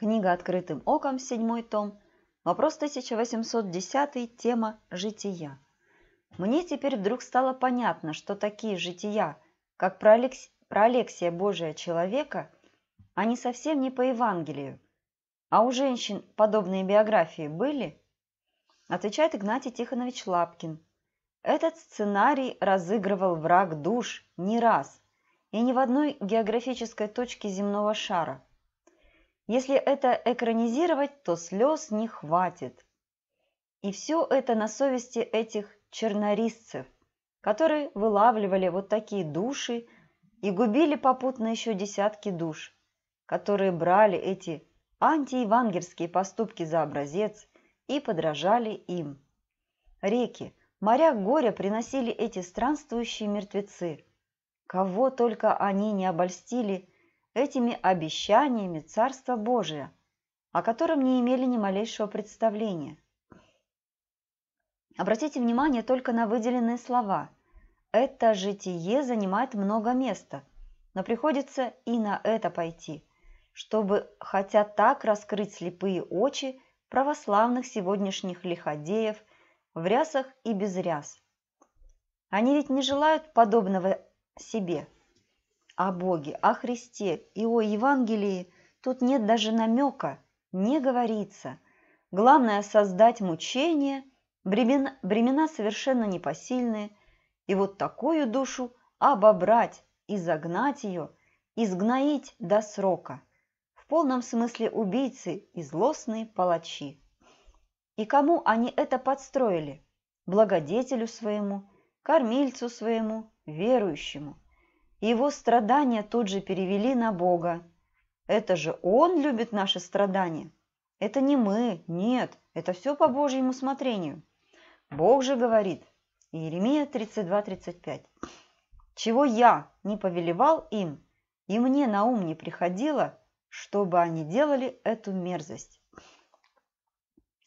Книга «Открытым оком», седьмой том, вопрос 1810, тема «Жития». Мне теперь вдруг стало понятно, что такие жития, как про, Алекс... про Алексия Божия человека, они совсем не по Евангелию. А у женщин подобные биографии были? Отвечает Игнатий Тихонович Лапкин. Этот сценарий разыгрывал враг душ не раз и ни в одной географической точке земного шара – если это экранизировать, то слез не хватит. И все это на совести этих чернорисцев, которые вылавливали вот такие души и губили попутно еще десятки душ, которые брали эти антиевангельские поступки за образец и подражали им. Реки, моря горя приносили эти странствующие мертвецы. Кого только они не обольстили этими обещаниями Царства Божия, о котором не имели ни малейшего представления. Обратите внимание только на выделенные слова. Это житие занимает много места, но приходится и на это пойти, чтобы хотя так раскрыть слепые очи православных сегодняшних лиходеев в рясах и без ряс. Они ведь не желают подобного себе – о Боге, о Христе и о Евангелии тут нет даже намека, не говорится. Главное – создать мучение, бремена, бремена совершенно непосильные, и вот такую душу обобрать, изогнать ее, изгноить до срока. В полном смысле убийцы и злостные палачи. И кому они это подстроили? Благодетелю своему, кормильцу своему, верующему – его страдания тут же перевели на Бога. Это же Он любит наши страдания. Это не мы, нет, это все по Божьему смотрению. Бог же говорит, Иеремия 32-35, «Чего я не повелевал им, и мне на ум не приходило, чтобы они делали эту мерзость».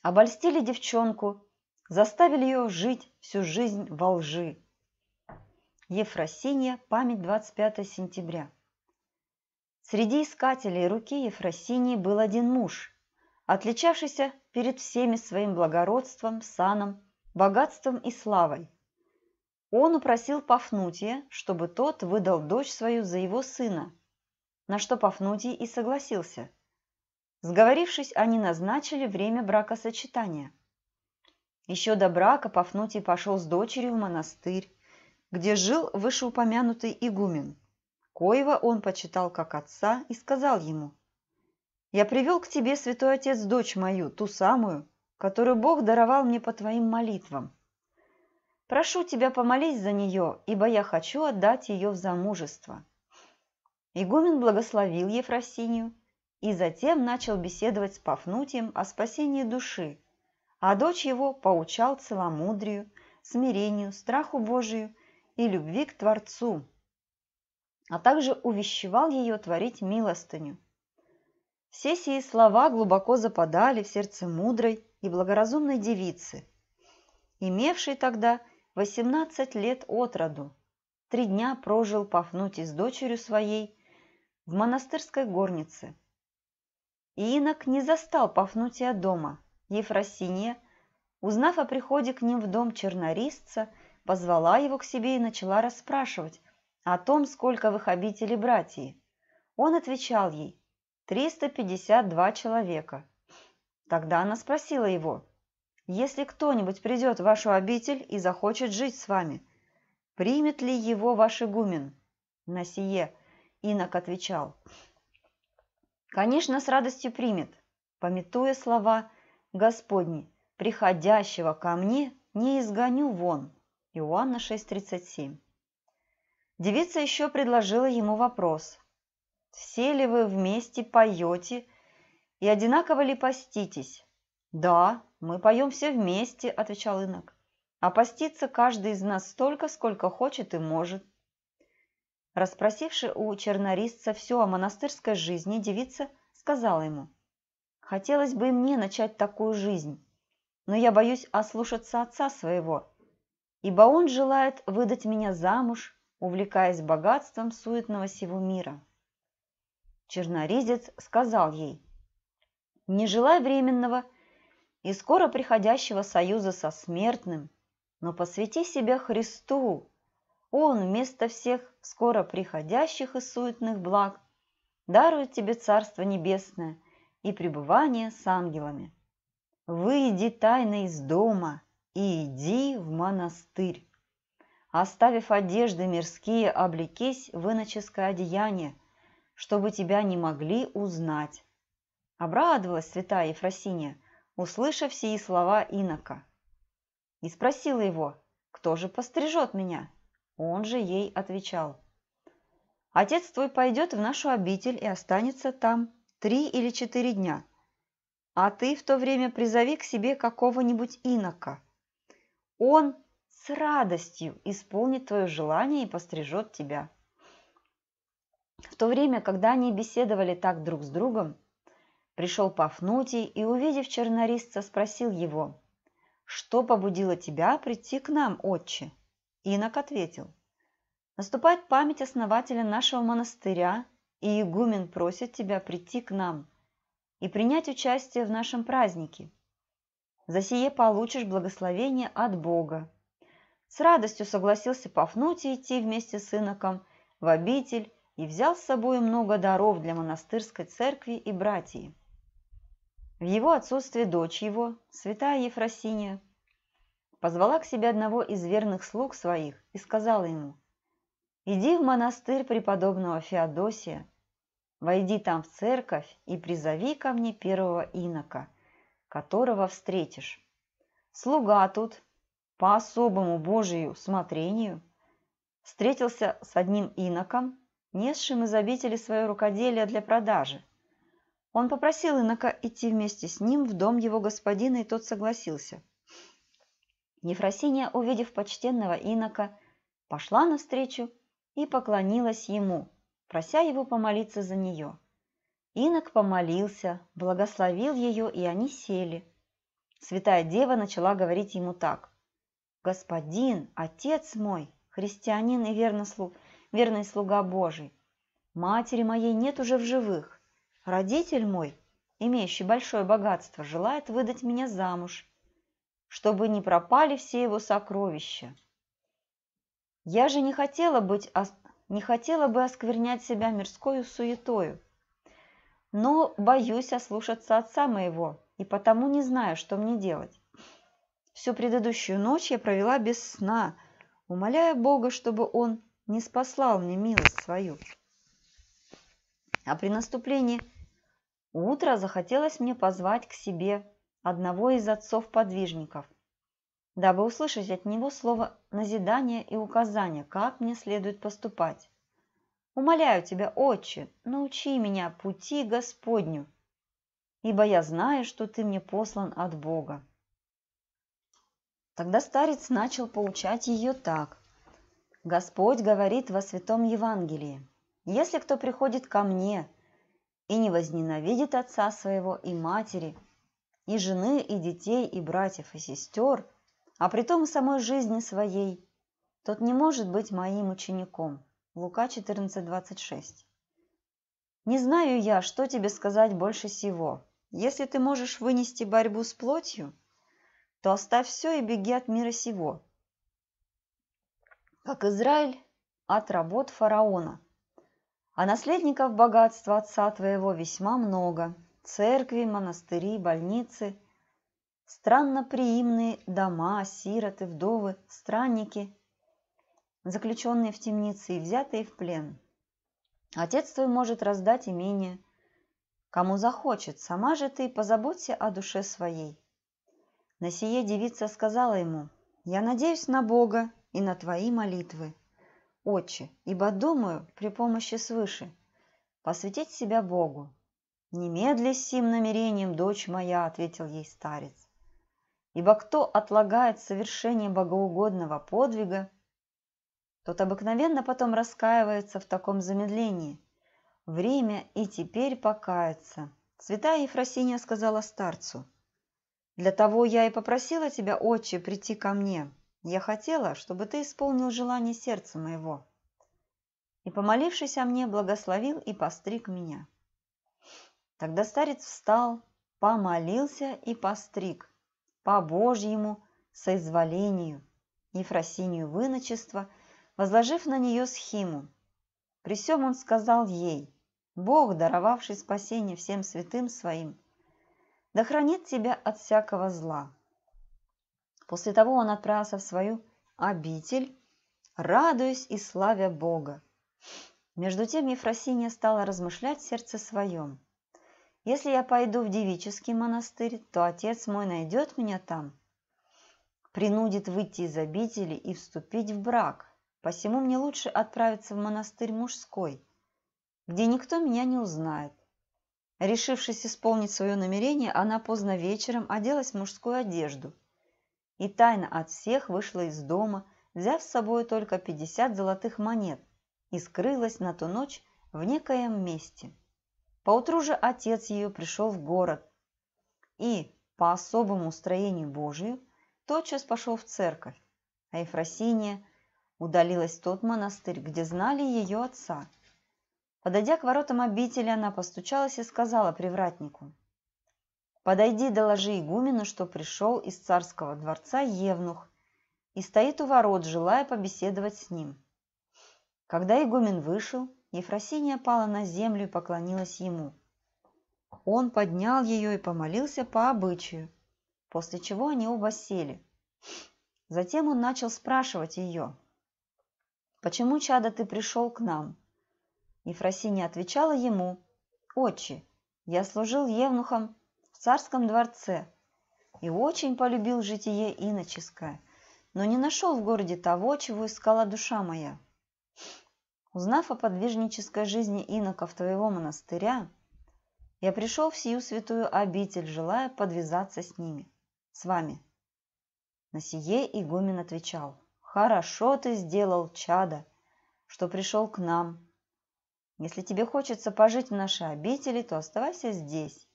Обольстили девчонку, заставили ее жить всю жизнь во лжи. Ефросинья. Память 25 сентября. Среди искателей руки Ефросинии был один муж, отличавшийся перед всеми своим благородством, саном, богатством и славой. Он упросил Пафнутия, чтобы тот выдал дочь свою за его сына, на что Пафнутий и согласился. Сговорившись, они назначили время бракосочетания. Еще до брака Пафнутий пошел с дочерью в монастырь, где жил вышеупомянутый игумен. Коева он почитал как отца и сказал ему, «Я привел к тебе, святой отец, дочь мою, ту самую, которую Бог даровал мне по твоим молитвам. Прошу тебя помолись за нее, ибо я хочу отдать ее в замужество». Игумен благословил Ефросинию и затем начал беседовать с Пафнутием о спасении души, а дочь его поучал целомудрию, смирению, страху Божию – и любви к Творцу, а также увещевал ее творить милостыню. Все сии слова глубоко западали в сердце мудрой и благоразумной девицы, имевшей тогда 18 лет от роду. Три дня прожил Пафнутий с дочерью своей в монастырской горнице. И инок не застал Пафнутия дома. Ефросинья, узнав о приходе к ним в дом чернорисца – позвала его к себе и начала расспрашивать о том, сколько в их обители братьев. Он отвечал ей «352 человека». Тогда она спросила его «Если кто-нибудь придет в вашу обитель и захочет жить с вами, примет ли его ваш игумен?» На сие инок отвечал «Конечно, с радостью примет, пометуя слова Господни, приходящего ко мне не изгоню вон». Иоанна 6.37. Девица еще предложила ему вопрос. «Все ли вы вместе поете и одинаково ли поститесь?» «Да, мы поем все вместе», – отвечал инок. «А поститься каждый из нас столько, сколько хочет и может». Распросивши у чернорисца все о монастырской жизни, девица сказала ему, «Хотелось бы и мне начать такую жизнь, но я боюсь ослушаться отца своего» ибо он желает выдать меня замуж, увлекаясь богатством суетного сего мира. Черноризец сказал ей, «Не желай временного и скоро приходящего союза со смертным, но посвяти себя Христу. Он вместо всех скоро приходящих и суетных благ дарует тебе Царство Небесное и пребывание с ангелами. Выйди тайно из дома» и иди в монастырь. Оставив одежды мирские, облекись в иноческое одеяние, чтобы тебя не могли узнать. Обрадовалась святая Ефросиния, услышав сии слова инока, и спросила его, кто же пострижет меня? Он же ей отвечал, «Отец твой пойдет в нашу обитель и останется там три или четыре дня, а ты в то время призови к себе какого-нибудь инока, он с радостью исполнит твое желание и пострижет тебя. В то время, когда они беседовали так друг с другом, пришел Пафнутий и, увидев чернорисца, спросил его, «Что побудило тебя прийти к нам, отче?» Инок ответил, «Наступает память основателя нашего монастыря, и игумен просит тебя прийти к нам и принять участие в нашем празднике. За сие получишь благословение от Бога». С радостью согласился Пафнутий идти вместе с иноком в обитель и взял с собой много даров для монастырской церкви и братьев. В его отсутствие дочь его, святая Ефросиния, позвала к себе одного из верных слуг своих и сказала ему, «Иди в монастырь преподобного Феодосия, войди там в церковь и призови ко мне первого инока» которого встретишь. Слуга тут, по особому Божию смотрению, встретился с одним иноком, несшим из обители свое рукоделие для продажи. Он попросил инока идти вместе с ним в дом его господина, и тот согласился. Ефросиния, увидев почтенного инока, пошла навстречу и поклонилась ему, прося его помолиться за нее. Инок помолился, благословил ее, и они сели. Святая Дева начала говорить ему так. «Господин, Отец мой, христианин и верный, верный слуга Божий, матери моей нет уже в живых. Родитель мой, имеющий большое богатство, желает выдать меня замуж, чтобы не пропали все его сокровища. Я же не хотела, быть, не хотела бы осквернять себя мирскою суетою, но боюсь ослушаться отца моего и потому не знаю, что мне делать. Всю предыдущую ночь я провела без сна, умоляя Бога, чтобы он не спаслал мне милость свою. А при наступлении утра захотелось мне позвать к себе одного из отцов-подвижников, дабы услышать от него слово назидания и указания, как мне следует поступать. Умоляю тебя, отче, научи меня пути Господню, ибо я знаю, что ты мне послан от Бога. Тогда старец начал поучать ее так. Господь говорит во Святом Евангелии, «Если кто приходит ко мне и не возненавидит отца своего и матери, и жены, и детей, и братьев, и сестер, а при том самой жизни своей, тот не может быть моим учеником». Лука 14:26. Не знаю я, что тебе сказать больше всего. Если ты можешь вынести борьбу с плотью, то оставь все и беги от мира сего. Как Израиль от работ фараона. А наследников богатства отца твоего весьма много. Церкви, монастыри, больницы, странно приимные дома, сироты, вдовы, странники – заключенные в темнице и взятые в плен. Отец твой может раздать имение, кому захочет, сама же ты позаботься о душе своей. На сие девица сказала ему, «Я надеюсь на Бога и на твои молитвы, отче, ибо думаю при помощи свыше посвятить себя Богу». «Немедли с сим намерением, дочь моя», — ответил ей старец. «Ибо кто отлагает совершение богоугодного подвига, тот обыкновенно потом раскаивается в таком замедлении. Время и теперь покаяться. Святая Ефросиния сказала старцу. Для того я и попросила тебя, отче, прийти ко мне. Я хотела, чтобы ты исполнил желание сердца моего. И, помолившись о мне, благословил и постриг меня. Тогда старец встал, помолился и постриг, по Божьему соизволению, Ефросинию выночества – возложив на нее схему, При всем он сказал ей, «Бог, даровавший спасение всем святым своим, да хранит тебя от всякого зла». После того он отправился в свою обитель, радуясь и славя Бога. Между тем Ефросиния стала размышлять в сердце своем. «Если я пойду в девический монастырь, то отец мой найдет меня там, принудит выйти из обители и вступить в брак, Посему мне лучше отправиться в монастырь мужской, где никто меня не узнает. Решившись исполнить свое намерение, она поздно вечером оделась в мужскую одежду и тайно от всех вышла из дома, взяв с собой только 50 золотых монет и скрылась на ту ночь в некоем месте. Поутру же отец ее пришел в город и, по особому устроению Божию, тотчас пошел в церковь, а Ефросиния – удалилась в тот монастырь, где знали ее отца. Подойдя к воротам обители, она постучалась и сказала привратнику. «Подойди, доложи игумену, что пришел из царского дворца Евнух и стоит у ворот, желая побеседовать с ним». Когда игумен вышел, Ефросиния пала на землю и поклонилась ему. Он поднял ее и помолился по обычаю, после чего они оба сели. Затем он начал спрашивать ее, Почему, чада, ты пришел к нам?» Ефросиня отвечала ему, «Отче, я служил евнухом в царском дворце и очень полюбил житие иноческое, но не нашел в городе того, чего искала душа моя. Узнав о подвижнической жизни иноков твоего монастыря, я пришел в сию святую обитель, желая подвязаться с ними, с вами». На сие игумен отвечал – Хорошо ты сделал, чадо, что пришел к нам. Если тебе хочется пожить в нашей обители, то оставайся здесь.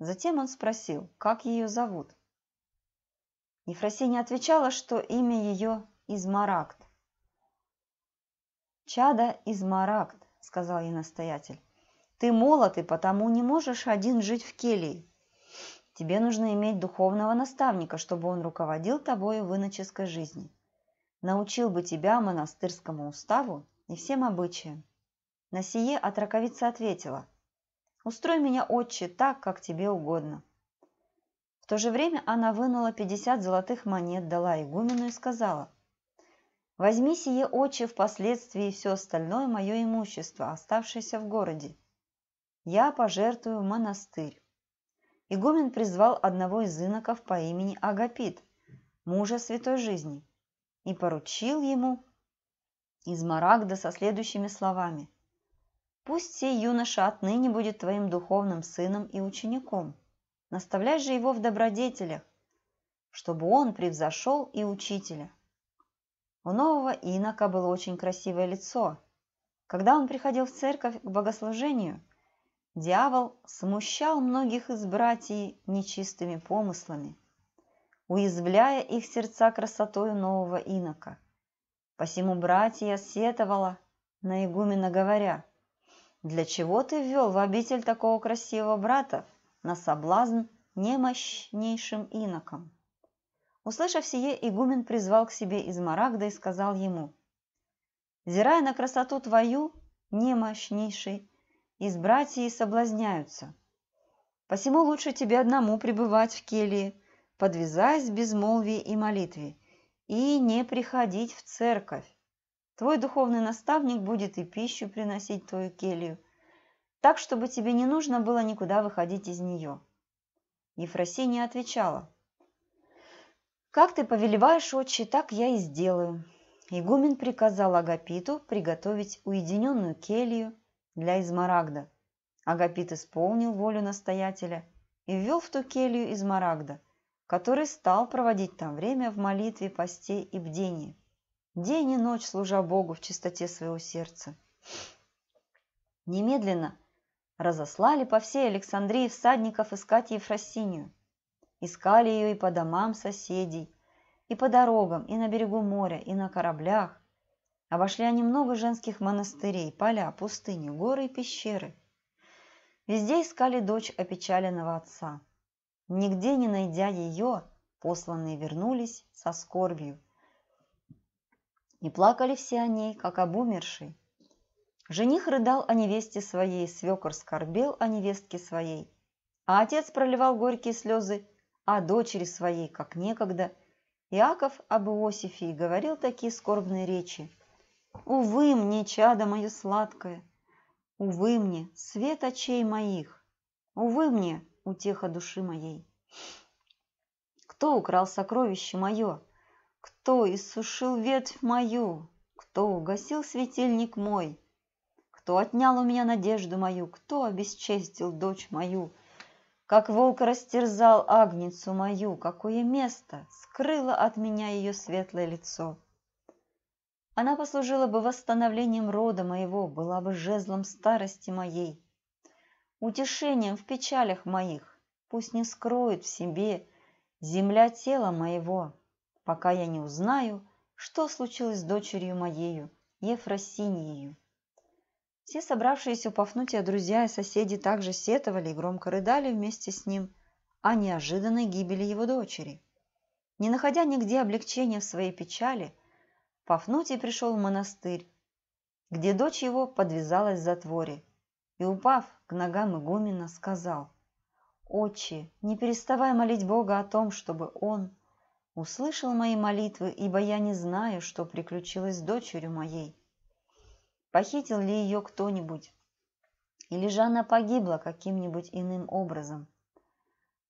Затем он спросил, как ее зовут. Ефросинья отвечала, что имя ее Измаракт. «Чада Измаракт», — сказал ей настоятель, — «ты молод и потому не можешь один жить в келии. Тебе нужно иметь духовного наставника, чтобы он руководил тобой в иноческой жизни научил бы тебя монастырскому уставу и всем обычаям. На сие от ответила, «Устрой меня, отче, так, как тебе угодно». В то же время она вынула пятьдесят золотых монет, дала игумену и сказала, «Возьми сие, отче, впоследствии и все остальное мое имущество, оставшееся в городе. Я пожертвую монастырь». Игумен призвал одного из иноков по имени Агапит, мужа святой жизни – и поручил ему из Измарагда со следующими словами. «Пусть сей юноша отныне будет твоим духовным сыном и учеником. Наставляй же его в добродетелях, чтобы он превзошел и учителя». У нового инока было очень красивое лицо. Когда он приходил в церковь к богослужению, дьявол смущал многих из братьев нечистыми помыслами – уязвляя их сердца красотою нового инока. Посему братья сетовала на игумена, говоря, «Для чего ты ввел в обитель такого красивого брата на соблазн немощнейшим иноком?» Услышав сие, игумен призвал к себе из Измарагда и сказал ему, «Зирая на красоту твою, немощнейший, из братьев соблазняются. Посему лучше тебе одному пребывать в келье, подвязаясь в безмолвии и молитве, и не приходить в церковь. Твой духовный наставник будет и пищу приносить твою келью, так, чтобы тебе не нужно было никуда выходить из нее. Ефросиния отвечала. «Как ты повелеваешь, отче, так я и сделаю». Игумен приказал Агапиту приготовить уединенную келью для измарагда. Агапит исполнил волю настоятеля и ввел в ту келью измарагда который стал проводить там время в молитве, посте и бдении, день и ночь служа Богу в чистоте своего сердца. Немедленно разослали по всей Александрии всадников искать Ефросинию. Искали ее и по домам соседей, и по дорогам, и на берегу моря, и на кораблях. Обошли они много женских монастырей, поля, пустыни, горы и пещеры. Везде искали дочь опечаленного отца – Нигде не найдя ее, посланные вернулись со скорбью. И плакали все о ней, как об умершей. Жених рыдал о невесте своей, свекор скорбел о невестке своей, а отец проливал горькие слезы о дочери своей, как некогда. Иаков об Иосифе и говорил такие скорбные речи. «Увы мне, чадо мое сладкое! Увы мне, свет очей моих! Увы мне, утеха души моей. Кто украл сокровище мое? Кто иссушил ветвь мою? Кто угасил светильник мой? Кто отнял у меня надежду мою? Кто обесчестил дочь мою? Как волк растерзал агницу мою, какое место скрыло от меня ее светлое лицо. Она послужила бы восстановлением рода моего, была бы жезлом старости моей – утешением в печалях моих. Пусть не скроет в себе земля тела моего, пока я не узнаю, что случилось с дочерью моею, Ефросиньею. Все собравшиеся у Пафнутия друзья и соседи также сетовали и громко рыдали вместе с ним о неожиданной гибели его дочери. Не находя нигде облегчения в своей печали, Пафнутий пришел в монастырь, где дочь его подвязалась в затворе – и, упав к ногам игумена, сказал, «Отче, не переставай молить Бога о том, чтобы Он услышал мои молитвы, ибо я не знаю, что приключилось с дочерью моей. Похитил ли ее кто-нибудь, или же она погибла каким-нибудь иным образом?»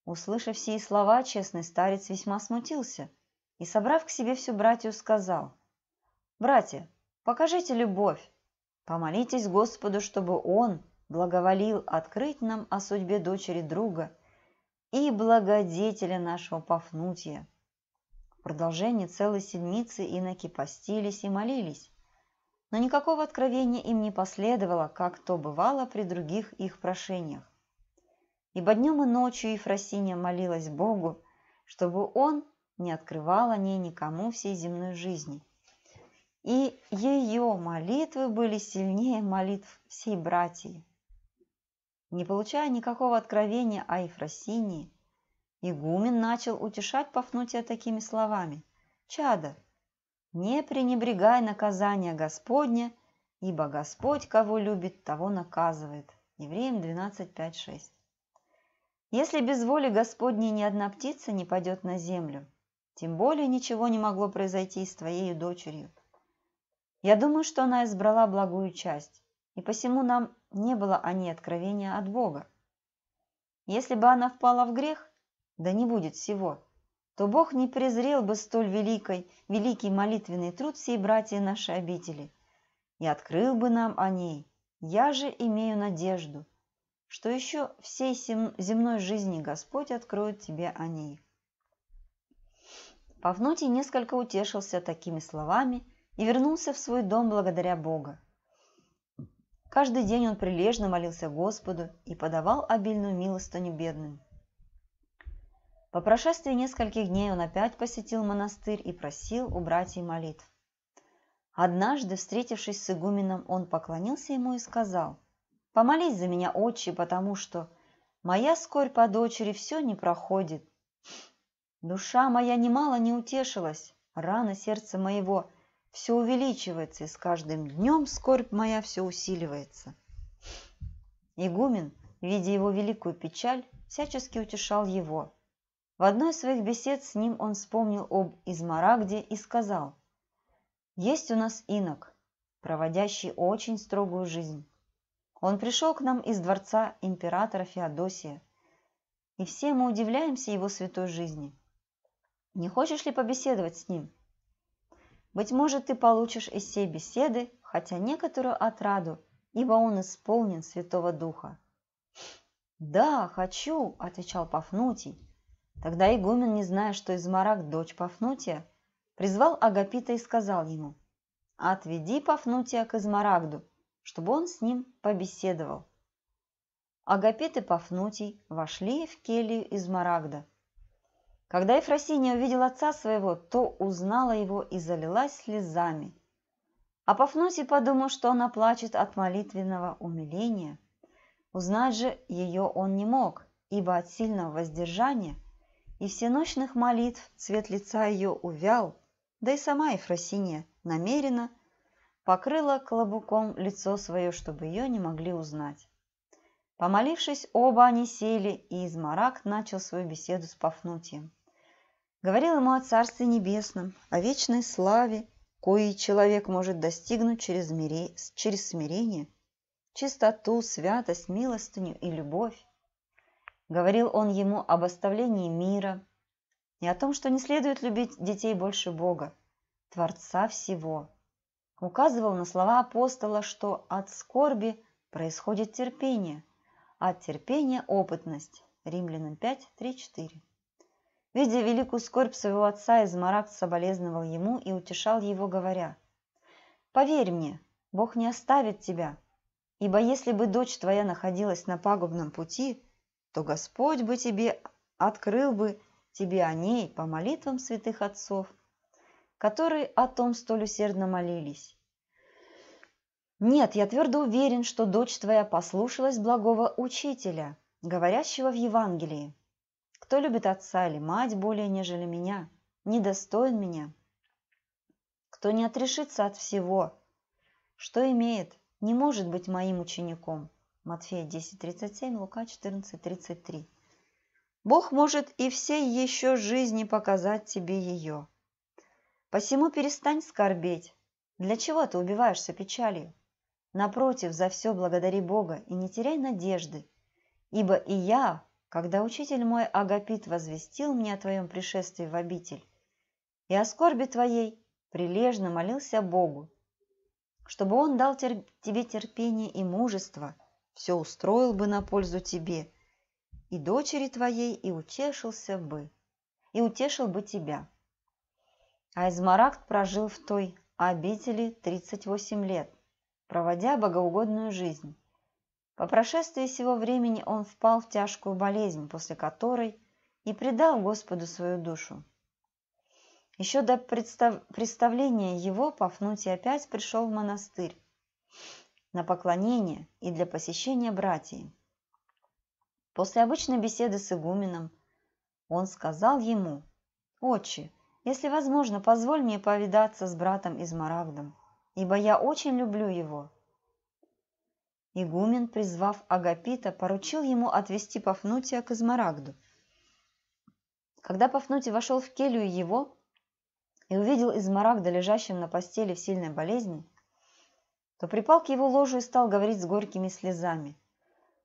Услышав сие слова, честный старец весьма смутился и, собрав к себе всю братью, сказал, «Братья, покажите любовь, помолитесь Господу, чтобы Он благоволил открыть нам о судьбе дочери друга и благодетеля нашего Пафнутия. В продолжении целой седмицы иноки постились и молились, но никакого откровения им не последовало, как то бывало при других их прошениях. Ибо днем и ночью Ефросиня молилась Богу, чтобы он не открывал о ней никому всей земной жизни. И ее молитвы были сильнее молитв всей братьи. Не получая никакого откровения о Ефросинии, игумен начал утешать Пафнутия такими словами. «Чадо, не пренебрегай наказания Господня, ибо Господь, кого любит, того наказывает». Евреям 12.5.6 Если без воли Господней ни одна птица не пойдет на землю, тем более ничего не могло произойти с твоей дочерью. Я думаю, что она избрала благую часть, и посему нам не было они откровения от Бога. Если бы она впала в грех, да не будет всего, то Бог не презрел бы столь великой, великий молитвенный труд всей братья нашей обители и открыл бы нам о ней. Я же имею надежду, что еще всей земной жизни Господь откроет тебе о ней. Павнутий несколько утешился такими словами и вернулся в свой дом благодаря Бога. Каждый день он прилежно молился Господу и подавал обильную милостыню бедным. По прошествии нескольких дней он опять посетил монастырь и просил у братьев молитв. Однажды, встретившись с игуменом, он поклонился ему и сказал, «Помолись за меня, отче, потому что моя скорбь по дочери все не проходит. Душа моя немало не утешилась, рана сердца моего все увеличивается, и с каждым днем скорбь моя все усиливается. Игумен, видя его великую печаль, всячески утешал его. В одной из своих бесед с ним он вспомнил об Измарагде и сказал, «Есть у нас инок, проводящий очень строгую жизнь. Он пришел к нам из дворца императора Феодосия, и все мы удивляемся его святой жизни. Не хочешь ли побеседовать с ним?» Быть может, ты получишь из всей беседы хотя некоторую отраду, ибо он исполнен Святого Духа. «Да, хочу», – отвечал Пафнутий. Тогда игумен, не зная, что Измарак – дочь Пафнутия, призвал Агапита и сказал ему, «Отведи Пафнутия к Измарагду, чтобы он с ним побеседовал». Агапит и Пафнутий вошли в келью Измарагда – когда Ефросиния увидела отца своего, то узнала его и залилась слезами. А Пафнутий подумал, что она плачет от молитвенного умиления. Узнать же ее он не мог, ибо от сильного воздержания и всеночных молитв цвет лица ее увял, да и сама Ефросиния намеренно покрыла клобуком лицо свое, чтобы ее не могли узнать. Помолившись, оба они сели, и Измарак начал свою беседу с Пафнутием. Говорил ему о Царстве Небесном, о вечной славе, коей человек может достигнуть через, мире, через смирение, чистоту, святость, милостыню и любовь. Говорил он ему об оставлении мира и о том, что не следует любить детей больше Бога, Творца всего. Указывал на слова апостола, что от скорби происходит терпение – от терпения – опытность. Римлянам 5, 3, 4. Видя великую скорбь своего отца, Измаракт соболезновал ему и утешал его, говоря, «Поверь мне, Бог не оставит тебя, ибо если бы дочь твоя находилась на пагубном пути, то Господь бы тебе открыл бы тебе о ней по молитвам святых отцов, которые о том столь усердно молились, нет, я твердо уверен, что дочь твоя послушалась благого учителя, говорящего в Евангелии. Кто любит отца или мать более, нежели меня, недостоин меня. Кто не отрешится от всего, что имеет, не может быть моим учеником. Матфея 10.37, Лука 14.33. Бог может и всей еще жизни показать тебе ее. Посему перестань скорбеть. Для чего ты убиваешься печалью? Напротив, за все благодари Бога и не теряй надежды, ибо и я, когда учитель мой Агапит возвестил мне о твоем пришествии в обитель и о скорби твоей, прилежно молился Богу, чтобы он дал тер... тебе терпение и мужество, все устроил бы на пользу тебе и дочери твоей, и утешился бы, и утешил бы тебя. А Измаракт прожил в той обители 38 лет – проводя богоугодную жизнь. По прошествии всего времени он впал в тяжкую болезнь, после которой и предал Господу свою душу. Еще до представления его Пафнутий опять пришел в монастырь на поклонение и для посещения братьев. После обычной беседы с игуменом он сказал ему, «Отче, если возможно, позволь мне повидаться с братом Измарагдом» ибо я очень люблю его». Игумен, призвав Агапита, поручил ему отвести Пафнутия к Измарагду. Когда Пафнутий вошел в келью его и увидел Измарагда, лежащим на постели в сильной болезни, то припал к его ложу и стал говорить с горькими слезами.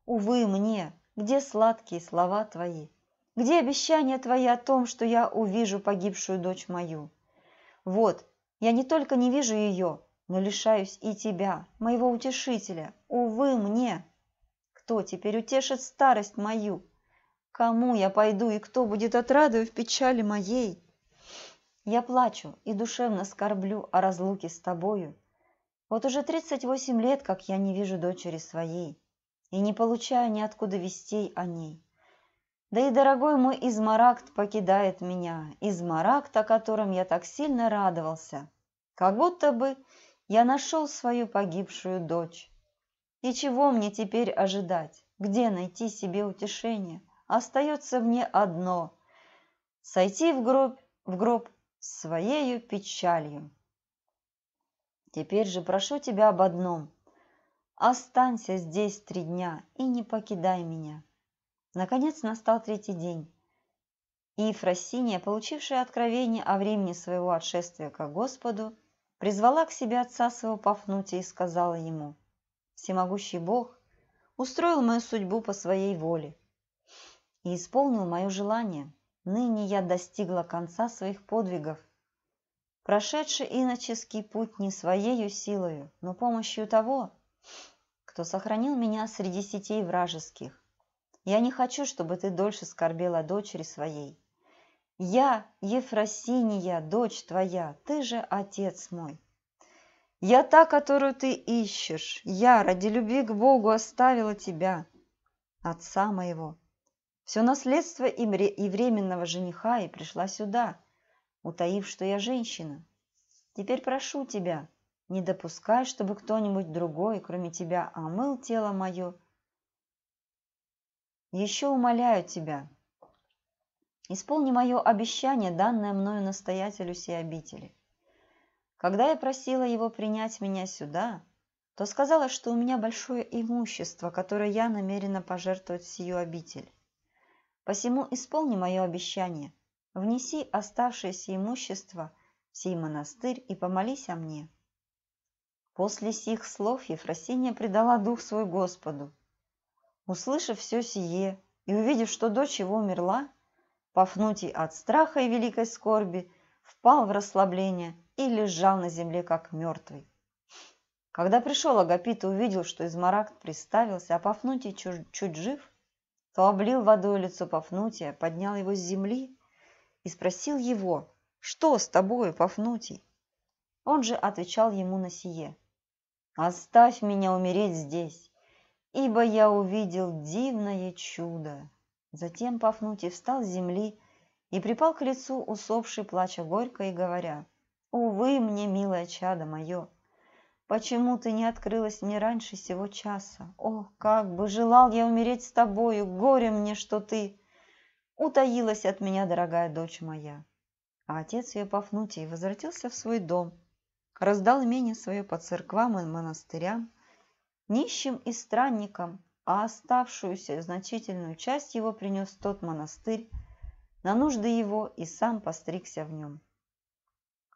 «Увы мне, где сладкие слова твои? Где обещания твои о том, что я увижу погибшую дочь мою? Вот, я не только не вижу ее, но лишаюсь и тебя, моего утешителя. Увы мне! Кто теперь утешит старость мою? Кому я пойду и кто будет отрадою в печали моей? Я плачу и душевно скорблю о разлуке с тобою. Вот уже тридцать восемь лет, как я не вижу дочери своей и не получаю ниоткуда вестей о ней. Да и дорогой мой Измаракт покидает меня, Измаракт, о котором я так сильно радовался, как будто бы я нашел свою погибшую дочь. И чего мне теперь ожидать? Где найти себе утешение? Остается мне одно – сойти в гроб, в гроб с своею печалью. Теперь же прошу тебя об одном. Останься здесь три дня и не покидай меня. Наконец настал третий день. И Ефросиния, получившая откровение о времени своего отшествия к Господу, призвала к себе отца своего Пафнутия и сказала ему, «Всемогущий Бог устроил мою судьбу по своей воле и исполнил мое желание. Ныне я достигла конца своих подвигов, прошедший иноческий путь не своею силою, но помощью того, кто сохранил меня среди сетей вражеских. Я не хочу, чтобы ты дольше скорбела дочери своей, я, Ефросиния, дочь твоя, ты же отец мой. Я та, которую ты ищешь, я ради любви к Богу оставила тебя, отца моего. Все наследство и временного жениха и пришла сюда, утаив, что я женщина. Теперь прошу тебя, не допускай, чтобы кто-нибудь другой, кроме тебя, омыл тело мое. Еще умоляю тебя, Исполни мое обещание, данное мною настоятелю сей обители. Когда я просила его принять меня сюда, то сказала, что у меня большое имущество, которое я намерена пожертвовать сию обитель. Посему исполни мое обещание, внеси оставшееся имущество в сей монастырь и помолись о мне». После сих слов Ефросиния предала дух свой Господу. Услышав все сие и увидев, что дочь его умерла, Пафнутий от страха и великой скорби впал в расслабление и лежал на земле, как мертвый. Когда пришел Агапит и увидел, что Измаракт приставился, а Пафнутий чуть, чуть жив, то облил водой лицо Пафнутия, поднял его с земли и спросил его, «Что с тобою, Пафнутий?» Он же отвечал ему на сие, «Оставь меня умереть здесь, ибо я увидел дивное чудо». Затем Пафнутий встал с земли и припал к лицу усопший, плача горько и говоря, «Увы мне, милое чадо мое!» Почему ты не открылась мне раньше сего часа? О, как бы желал я умереть с тобою, горе мне, что ты утаилась от меня, дорогая дочь моя. А отец ее Пафнутий возвратился в свой дом, раздал имение свое по церквам и монастырям, нищим и странникам, а оставшуюся значительную часть его принес тот монастырь, на нужды его и сам постригся в нем.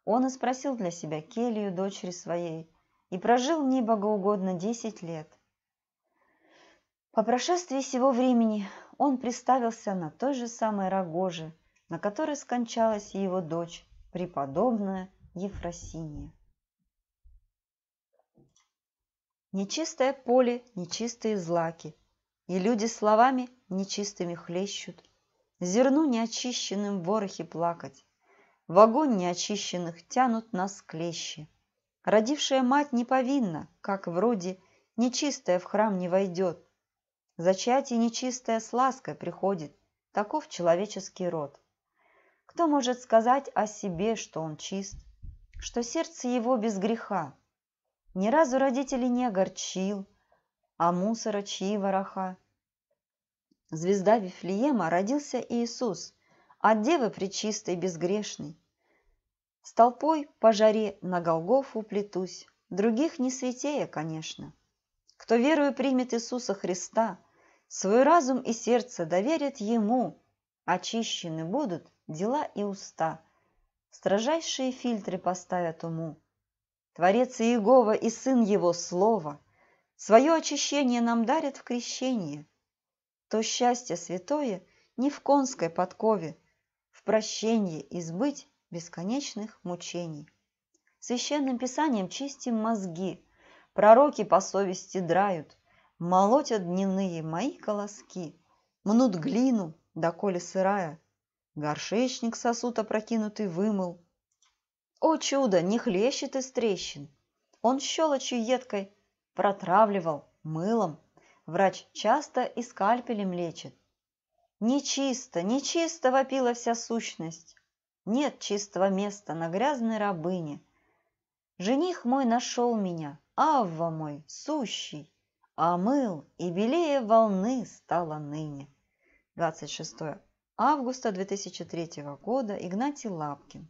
Он и спросил для себя келью дочери своей и прожил в ней богоугодно десять лет. По прошествии сего времени он приставился на той же самой рогоже, на которой скончалась его дочь, преподобная Ефросиния. Нечистое поле, нечистые злаки, И люди словами нечистыми хлещут, Зерну неочищенным ворохи плакать, В огонь неочищенных тянут нас клещи. Родившая мать не повинна, как вроде Нечистая в храм не войдет. Зачатие нечистое с лаской приходит, Таков человеческий род. Кто может сказать о себе, что он чист, Что сердце его без греха? Ни разу родителей не огорчил, а мусора чьи вороха. Звезда Вифлеема родился Иисус, от девы причистой безгрешной. С толпой по жаре на Голгофу плетусь, других не святее, конечно. Кто верою примет Иисуса Христа, свой разум и сердце доверят Ему, очищены будут дела и уста, строжайшие фильтры поставят уму, Творец Иегова и Сын Его слово, свое очищение нам дарят в крещении. То счастье святое не в конской подкове, в прощении избыть бесконечных мучений. Священным Писанием чистим мозги, пророки по совести драют, молотят дневные мои колоски, мнут глину, доколе сырая, горшечник сосуд опрокинутый вымыл, о чудо, не хлещет из трещин. Он щелочью едкой протравливал мылом. Врач часто и скальпелем лечит. Нечисто, нечисто вопила вся сущность. Нет чистого места на грязной рабыне. Жених мой нашел меня, Авва мой, сущий, А мыл и белее волны стала ныне. 26 августа 2003 года Игнатий Лапкин